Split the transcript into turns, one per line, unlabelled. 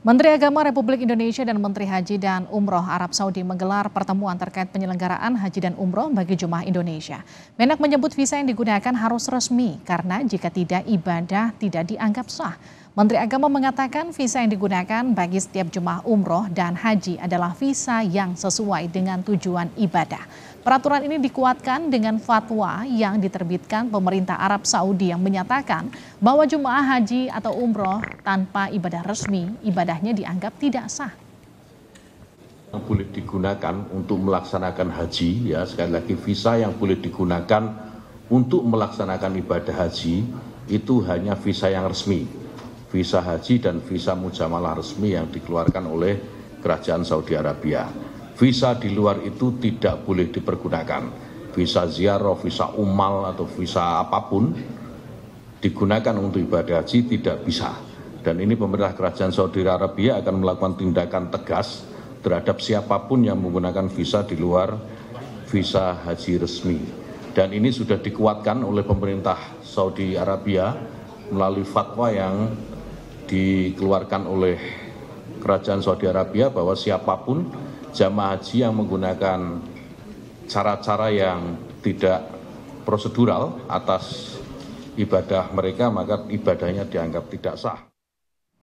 Menteri Agama Republik Indonesia dan Menteri Haji dan Umroh Arab Saudi menggelar pertemuan terkait penyelenggaraan haji dan umroh bagi jemaah Indonesia. Menak menyebut visa yang digunakan harus resmi karena jika tidak ibadah tidak dianggap sah. Menteri Agama mengatakan visa yang digunakan bagi setiap jemaah umroh dan haji adalah visa yang sesuai dengan tujuan ibadah. Peraturan ini dikuatkan dengan fatwa yang diterbitkan pemerintah Arab Saudi yang menyatakan bahwa jemaah haji atau umroh tanpa ibadah resmi, ibadahnya dianggap tidak sah.
Yang boleh digunakan untuk melaksanakan haji, ya sekali lagi visa yang boleh digunakan untuk melaksanakan ibadah haji itu hanya visa yang resmi visa haji dan visa mujamalah resmi yang dikeluarkan oleh kerajaan Saudi Arabia. Visa di luar itu tidak boleh dipergunakan. Visa ziarah, visa umal atau visa apapun digunakan untuk ibadah haji tidak bisa. Dan ini pemerintah kerajaan Saudi Arabia akan melakukan tindakan tegas terhadap siapapun yang menggunakan visa di luar visa haji resmi. Dan ini sudah dikuatkan oleh pemerintah Saudi Arabia melalui fatwa yang dikeluarkan oleh Kerajaan Saudi Arabia bahwa siapapun jamaah haji yang menggunakan cara-cara yang tidak prosedural atas ibadah mereka maka ibadahnya dianggap tidak sah.